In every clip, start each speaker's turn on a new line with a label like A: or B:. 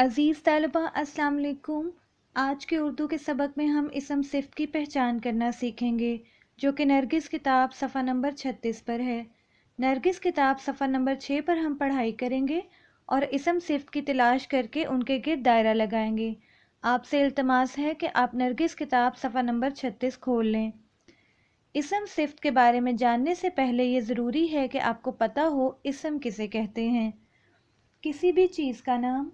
A: अज़ीज़ तलबा असलकुम आज के उर्दू के सबक में हम इसम सिफ की पहचान करना सीखेंगे जो कि नरगिस किताब सफ़ा नंबर छत्तीस पर है नरगिस किताब सफ़ा नंबर छः पर हम पढ़ाई करेंगे और इसम सिफ की तलाश करके उनके गिर दायरा लगाएंगे आपसे अल्तमास है कि आप नरगिस किताब सफ़ा नंबर छत्तीस खोल लें इसम सिफ के बारे में जानने से पहले ये ज़रूरी है कि आपको पता हो इसम किसे कहते हैं किसी भी चीज़ का नाम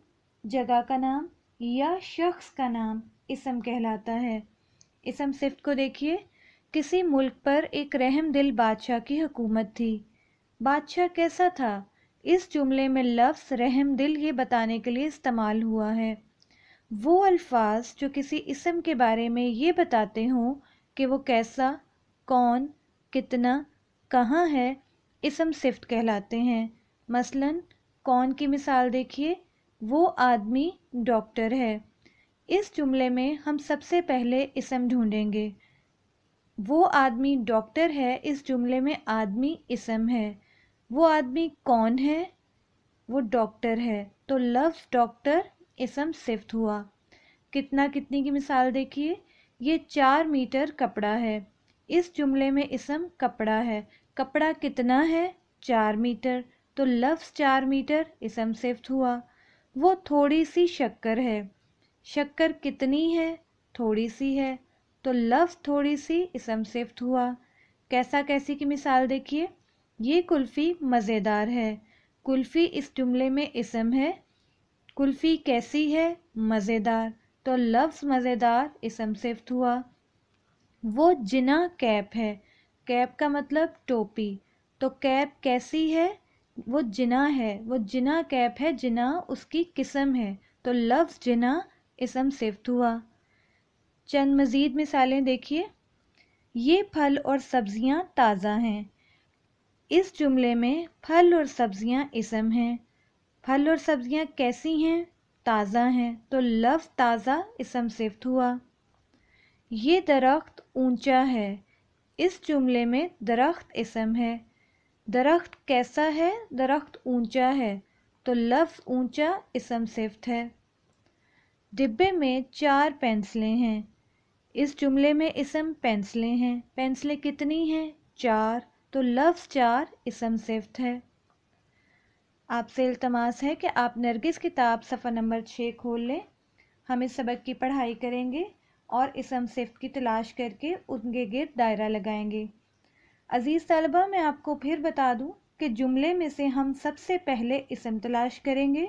A: जगह का नाम या शख्स का नाम इसम कहलाता है इसम सिफ्ट को देखिए किसी मुल्क पर एक रहम दिल बादशाह की हुकूमत थी बादशाह कैसा था इस जुमले में लफ्स रहम दिल ये बताने के लिए इस्तेमाल हुआ है वो अल्फाज जो किसी इसम के बारे में ये बताते हों कि वो कैसा कौन कितना कहाँ है इसम सिफ्ट कहलाते हैं मसलन कौन की मिसाल देखिए वो आदमी डॉक्टर है इस जुमले में हम सबसे पहले इसम ढूंढेंगे वो आदमी डॉक्टर है इस जुमले में आदमी इसम है वो आदमी कौन है वो डॉक्टर है तो लफ्स डॉक्टर इसम सिफ्त हुआ कितना कितनी की मिसाल देखिए ये चार मीटर कपड़ा है इस जुमले में इसम कपड़ा है कपड़ा कितना है चार मीटर तो लफ्स चार मीटर इसम सिफ्त हुआ वो थोड़ी सी शक्कर है शक्कर कितनी है थोड़ी सी है तो लफ्ज़ थोड़ी सी इसम सिफ्ट हुआ कैसा कैसी की मिसाल देखिए ये कुल्फ़ी मज़ेदार है कुल्फ़ी इस जुमले में इसम है कुल्फ़ी कैसी है मज़ेदार तो लफ्ज़ मज़ेदार इसम सिफ्ट हुआ वो जिना कैप है कैप का मतलब टोपी तो कैप कैसी है वो जिना है वो जिना कैप है जिना उसकी किस्म है तो लफ्ज़ जिना इसम सिफ्त हुआ चंद मज़ीद मिसालें देखिए ये फल और सब्ज़ियाँ ताज़ा हैं इस जुमले में फल और सब्ज़ियाँ इसम हैं फल और सब्ज़ियाँ कैसी हैं ताज़ा हैं तो लफ्ज़ ताज़ा इसम सिफ्त हुआ ये दरख्त ऊंचा है इस जुमले में दरख्त इसम है दरख्त कैसा है दरख्त ऊंचा है तो लफ्ज़ ऊंचा इसम सिफ्त है डिब्बे में चार पेंसिलें हैं इस जुमले में इसम पेंसिलें हैं पेंसिलें कितनी हैं चार तो लफ्ज़ चार इसम सिफ्त है आपसे इल्तमास है कि आप नरगिस किताब सफ़ा नंबर छः खोल लें हम इस सबक की पढ़ाई करेंगे और इसम सिफ्त की तलाश करके उनके गिरद दायरा लगाएंगे अज़ीज़ तलबा मैं आपको फिर बता दूं कि जुमले में से हम सबसे पहले इसम तलाश करेंगे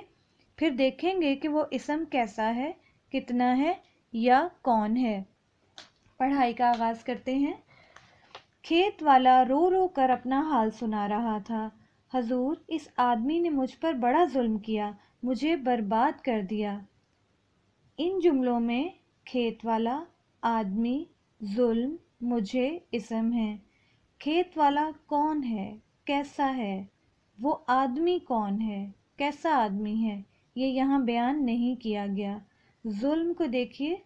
A: फिर देखेंगे कि वो इसम कैसा है कितना है या कौन है पढ़ाई का आगाज़ करते हैं खेत वाला रो रो कर अपना हाल सुना रहा था हजूर इस आदमी ने मुझ पर बड़ा जुल्म किया मुझे बर्बाद कर दिया इन जुमलों में खेत वाला आदमी जुल्म मुझे इसम है खेत वाला कौन है कैसा है वो आदमी कौन है कैसा आदमी है ये यहाँ बयान नहीं किया गया जुल्म को देखिए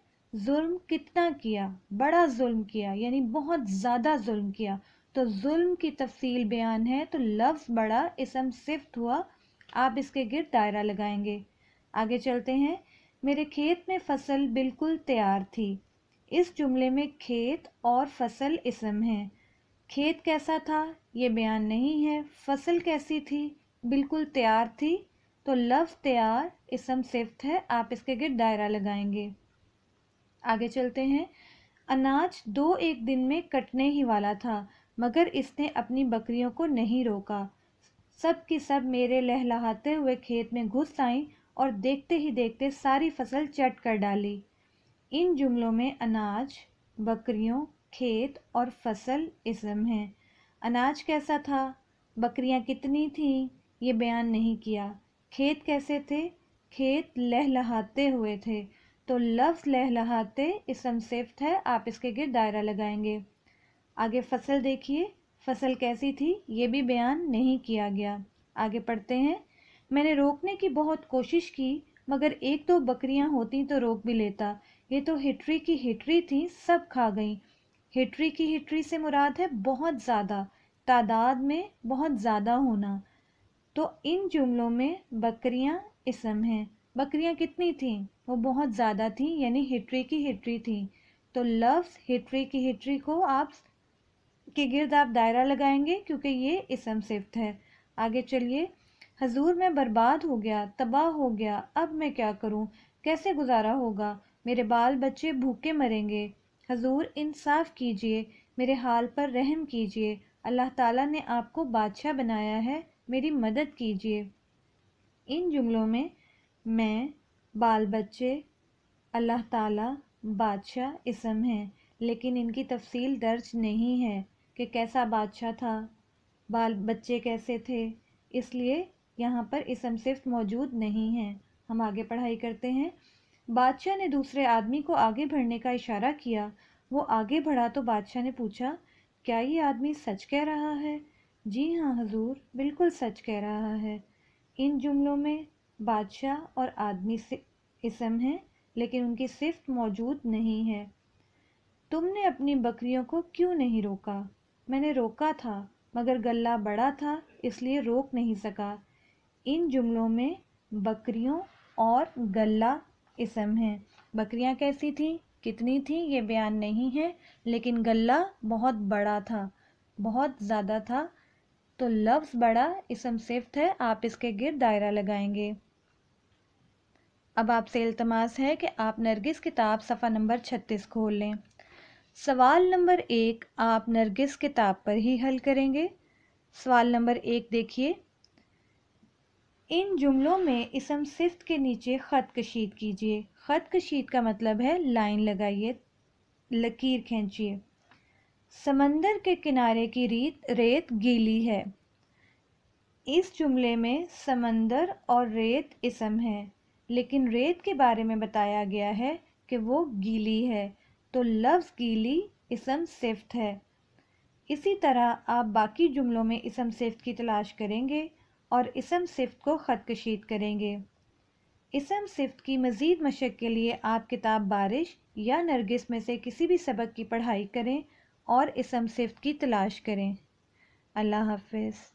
A: जुल्म कितना किया बड़ा जुल्म किया यानी बहुत ज़्यादा जुल्म किया तो जुल्म की तफसील बयान है तो लफ्ज़ बड़ा इसम सिफ्त हुआ आप इसके गिर दायरा लगाएंगे आगे चलते हैं मेरे खेत में फसल बिल्कुल तैयार थी इस जुमले में खेत और फसल इसम है खेत कैसा था ये बयान नहीं है फसल कैसी थी बिल्कुल तैयार थी तो लफ्ज़ तैयार इसम सिफ्त है आप इसके गिर दायरा लगाएंगे आगे चलते हैं अनाज दो एक दिन में कटने ही वाला था मगर इसने अपनी बकरियों को नहीं रोका सब की सब मेरे लहलाहाते हुए खेत में घुस आई और देखते ही देखते सारी फसल चट कर डाली इन जुमलों में अनाज बकरियों खेत और फसल इसम है अनाज कैसा था बकरियां कितनी थीं ये बयान नहीं किया खेत कैसे थे खेत लहलहाते हुए थे तो लफ्ज़ लहलहाते इसम सिफ्त है आप इसके गिर दायरा लगाएंगे आगे फसल देखिए फसल कैसी थी ये भी बयान नहीं किया गया आगे पढ़ते हैं मैंने रोकने की बहुत कोशिश की मगर एक दो बकरियां होती तो रोक भी लेता ये तो हिटरी की हिटरी थी सब खा गईं हिटरी की हिटरी से मुराद है बहुत ज़्यादा तादाद में बहुत ज़्यादा होना तो इन जुमलों में बकरियाँ इसम हैं बकरियाँ कितनी थीं वो बहुत ज़्यादा थीं यानी हिटरी की हिटरी थी तो लफ्ज़ हिटरी की हिटरी को आप के गिर्द आप दायरा लगाएंगे क्योंकि ये इसम सिफ्त है आगे चलिए हजूर मैं बर्बाद हो गया तबाह हो गया अब मैं क्या करूं कैसे गुजारा होगा मेरे बाल बच्चे भूखे मरेंगे हजूर इंसाफ कीजिए मेरे हाल पर रहम कीजिए अल्लाह ताला ने आपको बादशाह बनाया है मेरी मदद कीजिए इन जुमलों में मैं बाल बच्चे अल्लाह ताला बादशाह इसम हैं लेकिन इनकी तफसील दर्ज नहीं है कि कैसा बादशाह था बाल बच्चे कैसे थे इसलिए यहाँ पर इसम सिर्फ मौजूद नहीं है हम आगे पढ़ाई करते हैं बादशाह ने दूसरे आदमी को आगे बढ़ने का इशारा किया वो आगे बढ़ा तो बादशाह ने पूछा क्या ये आदमी सच कह रहा है जी हाँ हजूर बिल्कुल सच कह रहा है इन जुमलों में बादशाह और आदमी से इसम हैं लेकिन उनकी सिफ्त मौजूद नहीं है तुमने अपनी बकरियों को क्यों नहीं रोका मैंने रोका था मगर गला बड़ा था इसलिए रोक नहीं सका इन जुमलों में बकरियों और गला इसम है बकरियां कैसी थी कितनी थी ये बयान नहीं है लेकिन गल्ला बहुत बड़ा था बहुत ज़्यादा था तो लफ्ज़ बड़ा इसम सिफ्ट है आप इसके गिर दायरा लगाएंगे अब आपसे इल्तमास है कि आप नरगिस किताब सफ़ा नंबर छत्तीस खोल लें सवाल नंबर एक आप नरगिस किताब पर ही हल करेंगे सवाल नंबर एक देखिए इन जुमलों में इसम सिफ्त के नीचे ख़त कशीद कीजिए ख़त कशीद का मतलब है लाइन लगाइए लकीर खींचिए समंदर के किनारे की रीत रेत गीली है इस जुमले में समंदर और रेत इसम है लेकिन रेत के बारे में बताया गया है कि वो गीली है तो लफ्ज़ गीली इसम सिफ्त है इसी तरह आप बाकी जुमलों में इसम सिफ्त की तलाश करेंगे और इसम सिफ्त को ख़त कशीद करेंगे इसम सिफ्त की मज़ीद मशक के लिए आप किताब बारिश या नरगिस में से किसी भी सबक की पढ़ाई करें और इसम सिफ्त की तलाश करें अल्लाह हाफिज़